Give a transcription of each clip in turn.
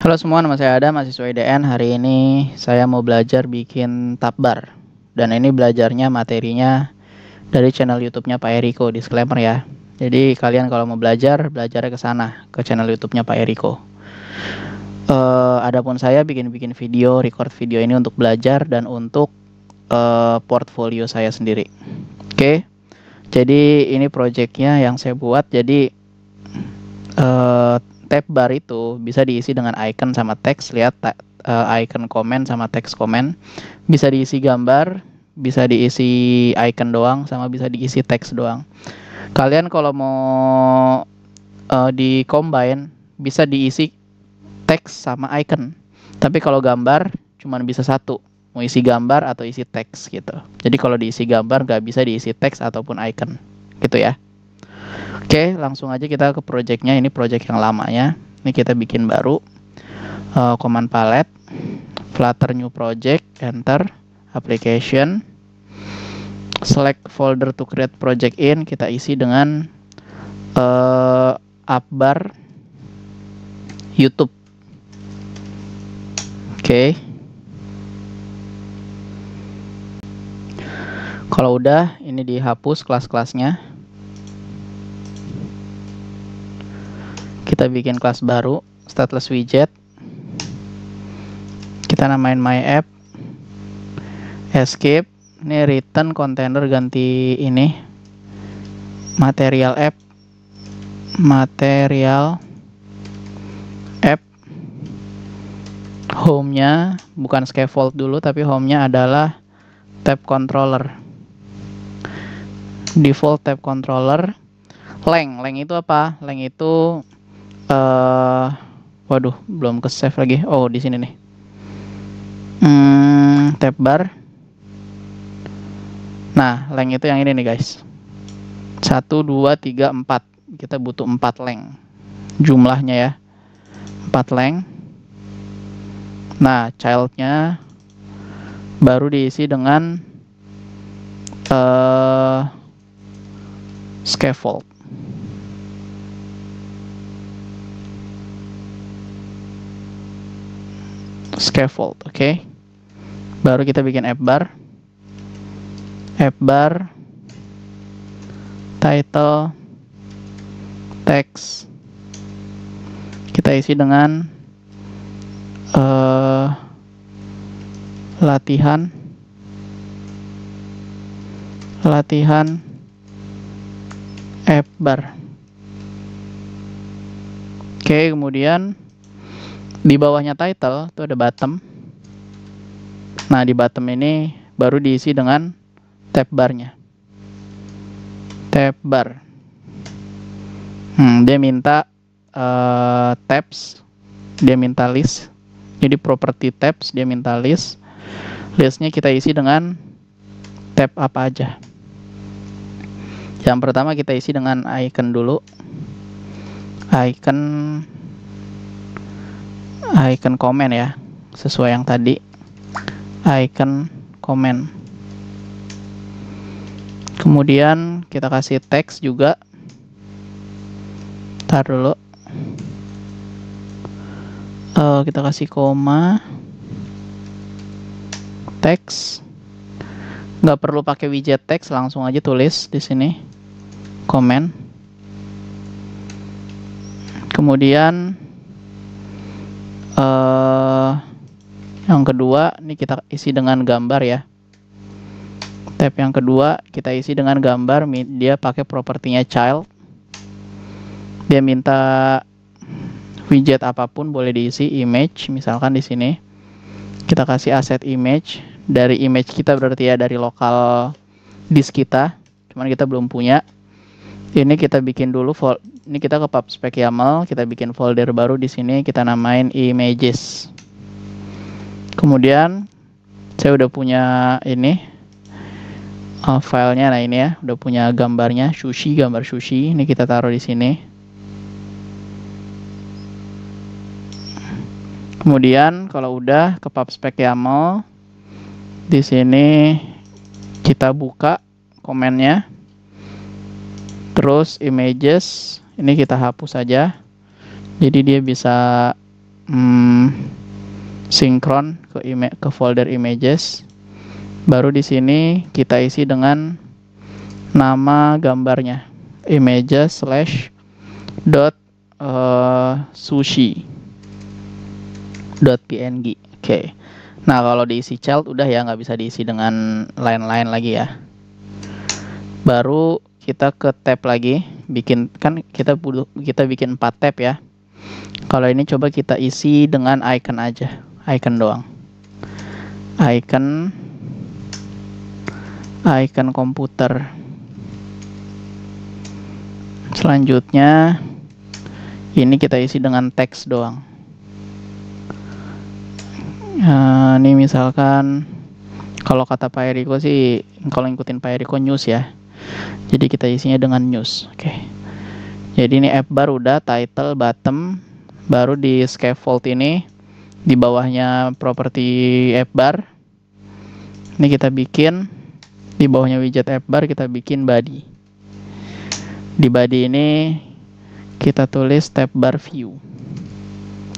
Halo semua, nama saya Ada, mahasiswa IDN. Hari ini saya mau belajar bikin tabbar. Dan ini belajarnya materinya dari channel YouTube-nya Pak Eriko, disclaimer ya. Jadi kalian kalau mau belajar, belajar ke sana, ke channel YouTube-nya Pak Eriko. Uh, adapun saya bikin-bikin video, record video ini untuk belajar dan untuk uh, portfolio saya sendiri. Oke. Okay? Jadi ini projectnya yang saya buat. Jadi uh, tab bar itu bisa diisi dengan icon sama teks. Lihat eh, icon komen sama teks komen. Bisa diisi gambar, bisa diisi icon doang sama bisa diisi teks doang. Kalian kalau mau uh, di combine bisa diisi teks sama icon. Tapi kalau gambar cuma bisa satu mau isi gambar atau isi teks gitu. Jadi kalau diisi gambar nggak bisa diisi teks ataupun icon gitu ya. Oke, langsung aja kita ke projectnya. Ini project yang lama ya. Ini kita bikin baru. Uh, command palette, Flutter new project, enter, application, select folder to create project in. Kita isi dengan uh, bar, YouTube. Oke. Okay. Kalau udah, ini dihapus kelas-kelasnya. kita bikin kelas baru stateless widget kita namain my app escape ini return container ganti ini material app material app home-nya bukan scaffold dulu tapi home-nya adalah tab controller default tab controller leng leng itu apa leng itu uh, waduh belum ke save lagi oh di sini nih hmm, tab bar nah length itu yang ini nih guys Satu, dua, tiga, empat. kita butuh empat length jumlahnya ya empat length nah childnya baru diisi dengan uh, scaffold scaffold, oke? Okay? Baru kita bikin app bar. App bar title text kita isi dengan uh, latihan latihan app bar. Oke, okay, kemudian di bawahnya title itu ada bottom nah di bottom ini baru diisi dengan tab bar-nya. tab bar hmm, dia minta uh, tabs dia minta list jadi property tabs dia minta list listnya kita isi dengan tab apa aja yang pertama kita isi dengan icon dulu icon icon komen ya sesuai yang tadi icon komen kemudian kita kasih teks juga ntar dulu uh, kita kasih koma teks nggak perlu pakai widget teks langsung aja tulis di sini komen kemudian uh, yang kedua ini kita isi dengan gambar ya tab yang kedua kita isi dengan gambar dia pakai propertinya child dia minta widget apapun boleh diisi image misalkan di sini kita kasih aset image dari image kita berarti ya dari lokal disk kita cuman kita belum punya ini kita bikin dulu ini kita ke spec YAML kita bikin folder baru di sini kita namain images kemudian saya udah punya ini uh, filenya nah ini ya udah punya gambarnya sushi gambar sushi ini kita taruh di sini kemudian kalau udah ke spec YAML di sini kita buka komennya terus images ini kita hapus saja jadi dia bisa hmm, sinkron ke ima ke folder images baru di sini kita isi dengan nama gambarnya images slash dot eh, sushi dot png oke okay. nah kalau diisi child udah ya nggak bisa diisi dengan lain-lain lagi ya baru kita ke tab lagi bikin kan kita butuh kita bikin 4 tab ya kalau ini coba kita isi dengan icon aja icon doang icon icon komputer selanjutnya ini kita isi dengan teks doang nah, ini misalkan kalau kata Pak Eriko sih kalau ngikutin Pak Eriko news ya jadi kita isinya dengan news oke okay. jadi ini app bar udah title bottom baru di scaffold ini di bawahnya property app bar ini kita bikin di bawahnya widget app bar kita bikin body di body ini kita tulis tab bar view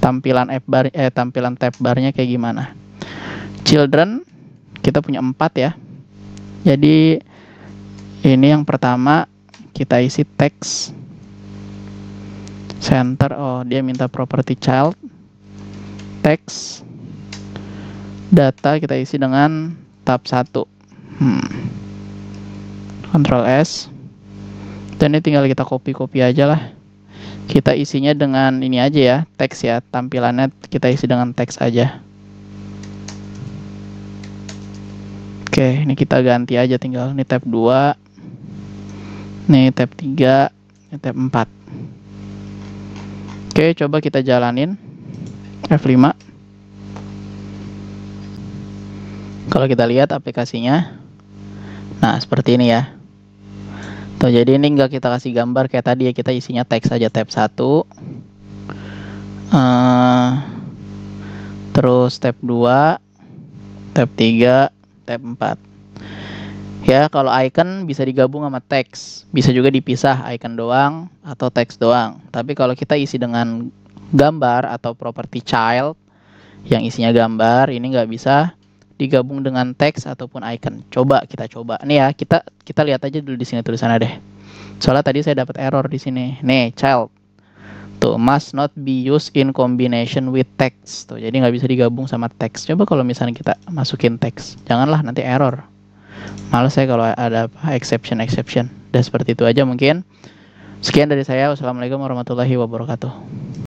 tampilan app bar eh tampilan tab barnya kayak gimana children kita punya empat ya jadi ini yang pertama kita isi teks center. Oh, dia minta property child. Teks data kita isi dengan tab 1. Hmm. Ctrl S. Dan ini tinggal kita copy-copy aja lah. Kita isinya dengan ini aja ya, teks ya. Tampilannya kita isi dengan teks aja. Oke, ini kita ganti aja tinggal ini tab 2 nih tab 3 ini tab 4 oke coba kita jalanin F5 kalau kita lihat aplikasinya nah seperti ini ya Tuh, jadi ini nggak kita kasih gambar kayak tadi ya kita isinya teks aja tab 1 uh, eh, terus tab 2 tab 3 tab 4 Ya, kalau icon bisa digabung sama teks, bisa juga dipisah icon doang atau teks doang. Tapi kalau kita isi dengan gambar atau property child yang isinya gambar, ini nggak bisa digabung dengan teks ataupun icon. Coba kita coba. Nih ya, kita kita lihat aja dulu di sini tulisannya deh. Soalnya tadi saya dapat error di sini. Nih, child. Tuh, must not be used in combination with text. Tuh, jadi nggak bisa digabung sama teks. Coba kalau misalnya kita masukin teks. Janganlah nanti error. Males saya kalau ada exception exception. Dan seperti itu aja mungkin. Sekian dari saya. Wassalamualaikum warahmatullahi wabarakatuh.